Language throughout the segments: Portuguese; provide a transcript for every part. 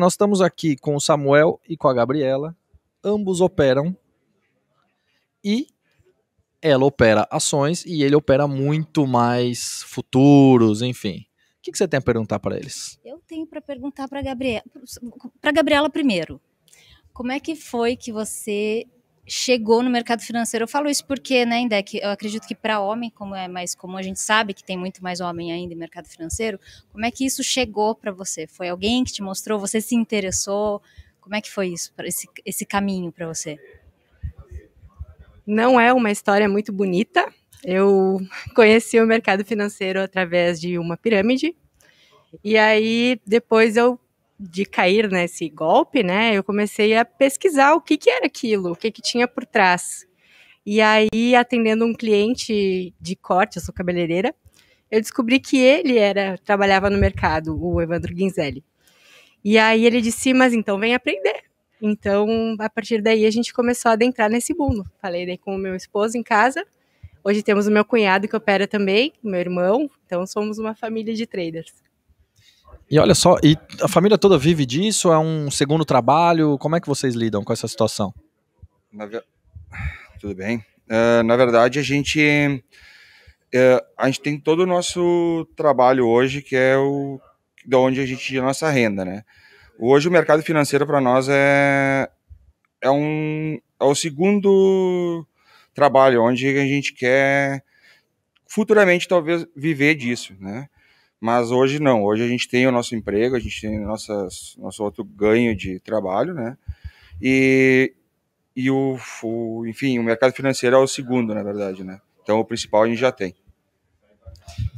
Nós estamos aqui com o Samuel e com a Gabriela. Ambos operam e ela opera ações e ele opera muito mais futuros, enfim. O que, que você tem a perguntar para eles? Eu tenho para perguntar para Gabriela, para Gabriela primeiro. Como é que foi que você chegou no mercado financeiro. Eu falo isso porque, né, Indec, eu acredito que para homem, como é mais comum, a gente sabe que tem muito mais homem ainda em mercado financeiro. Como é que isso chegou para você? Foi alguém que te mostrou? Você se interessou? Como é que foi isso, esse, esse caminho para você? Não é uma história muito bonita. Eu conheci o mercado financeiro através de uma pirâmide. E aí, depois eu de cair nesse golpe, né, eu comecei a pesquisar o que, que era aquilo, o que, que tinha por trás. E aí, atendendo um cliente de corte, eu sou cabeleireira, eu descobri que ele era trabalhava no mercado, o Evandro Ginzelli. E aí ele disse, mas então vem aprender. Então, a partir daí, a gente começou a adentrar nesse mundo. Falei daí né, com o meu esposo em casa. Hoje temos o meu cunhado que opera também, meu irmão. Então, somos uma família de traders. E olha só, e a família toda vive disso? É um segundo trabalho? Como é que vocês lidam com essa situação? Ve... Tudo bem. Uh, na verdade, a gente uh, a gente tem todo o nosso trabalho hoje, que é o de onde a gente a nossa renda, né? Hoje o mercado financeiro para nós é é um é o segundo trabalho onde a gente quer futuramente talvez viver disso, né? Mas hoje não, hoje a gente tem o nosso emprego, a gente tem nossas, nosso outro ganho de trabalho, né? E, e o, o, enfim, o mercado financeiro é o segundo, na verdade, né? Então o principal a gente já tem.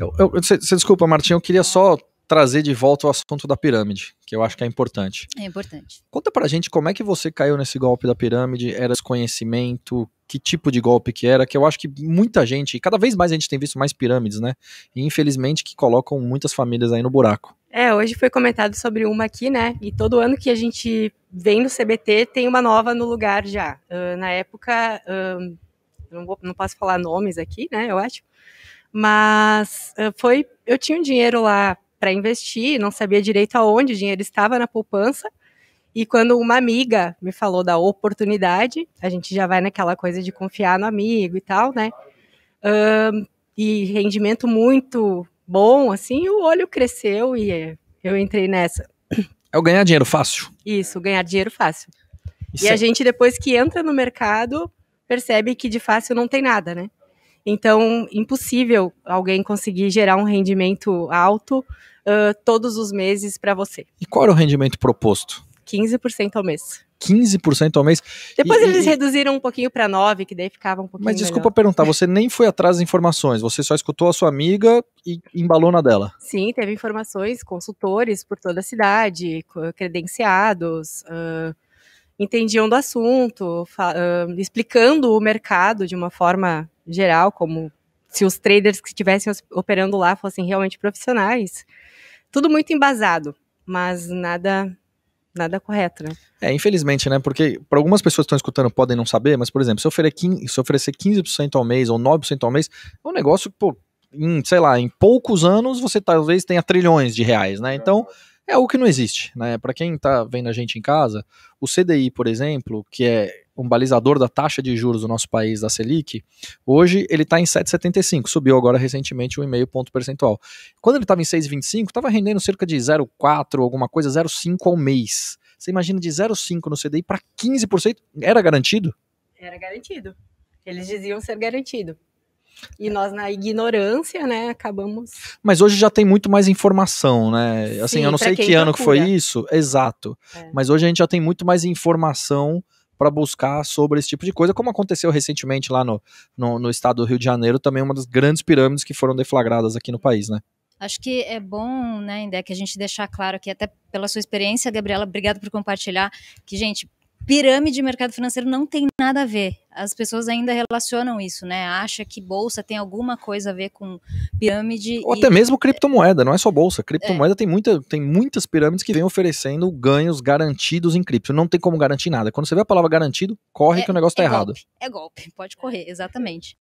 Eu, eu, você, você desculpa, Martim, eu queria só trazer de volta o assunto da pirâmide, que eu acho que é importante. É importante. Conta pra gente como é que você caiu nesse golpe da pirâmide, era desconhecimento, que tipo de golpe que era, que eu acho que muita gente, e cada vez mais a gente tem visto mais pirâmides, né? E infelizmente que colocam muitas famílias aí no buraco. É, hoje foi comentado sobre uma aqui, né? E todo ano que a gente vem no CBT tem uma nova no lugar já. Uh, na época, uh, não, vou, não posso falar nomes aqui, né? Eu acho. Mas uh, foi. Eu tinha um dinheiro lá para investir, não sabia direito aonde o dinheiro estava na poupança. E quando uma amiga me falou da oportunidade, a gente já vai naquela coisa de confiar no amigo e tal, né? Um, e rendimento muito bom, assim, o olho cresceu e eu entrei nessa. É o ganhar dinheiro fácil? Isso, ganhar dinheiro fácil. Isso e é. a gente, depois que entra no mercado, percebe que de fácil não tem nada, né? Então, impossível alguém conseguir gerar um rendimento alto uh, todos os meses para você. E qual era o rendimento proposto? 15% ao mês. 15% ao mês. Depois e, eles e... reduziram um pouquinho para 9, que daí ficava um pouquinho Mas desculpa melhor. perguntar, você nem foi atrás das informações, você só escutou a sua amiga e embalou na dela. Sim, teve informações, consultores por toda a cidade, credenciados, uh, entendiam do assunto, uh, explicando o mercado de uma forma geral, como se os traders que estivessem operando lá fossem realmente profissionais. Tudo muito embasado, mas nada nada correto, né? É, infelizmente, né? Porque para algumas pessoas que estão escutando podem não saber, mas, por exemplo, se, se oferecer 15% ao mês ou 9% ao mês, é um negócio que, pô, em, sei lá, em poucos anos você talvez tenha trilhões de reais, né? Então, é algo que não existe, né? Para quem está vendo a gente em casa, o CDI, por exemplo, que é um balizador da taxa de juros do nosso país, da Selic, hoje ele está em 7,75, subiu agora recentemente 1,5 ponto percentual. Quando ele estava em 6,25, estava rendendo cerca de 0,4, alguma coisa, 0,5 ao mês. Você imagina de 0,5 no CDI para 15%? Era garantido? Era garantido. Eles diziam ser garantido. E nós, na ignorância, né, acabamos. Mas hoje já tem muito mais informação, né? Assim, Sim, eu não sei que procura. ano que foi isso, exato. É. Mas hoje a gente já tem muito mais informação para buscar sobre esse tipo de coisa, como aconteceu recentemente lá no, no, no estado do Rio de Janeiro, também uma das grandes pirâmides que foram deflagradas aqui no país, né? Acho que é bom, né, Indé, que a gente deixar claro aqui, até pela sua experiência, Gabriela, obrigado por compartilhar, que, gente, pirâmide de mercado financeiro não tem nada a ver. As pessoas ainda relacionam isso, né? Acha que bolsa tem alguma coisa a ver com pirâmide. Ou e... até mesmo criptomoeda, não é só bolsa. É. Criptomoeda é. tem, muita, tem muitas pirâmides que vêm oferecendo ganhos garantidos em cripto. Não tem como garantir nada. Quando você vê a palavra garantido, corre é, que o negócio tá é errado. É golpe, pode correr, exatamente.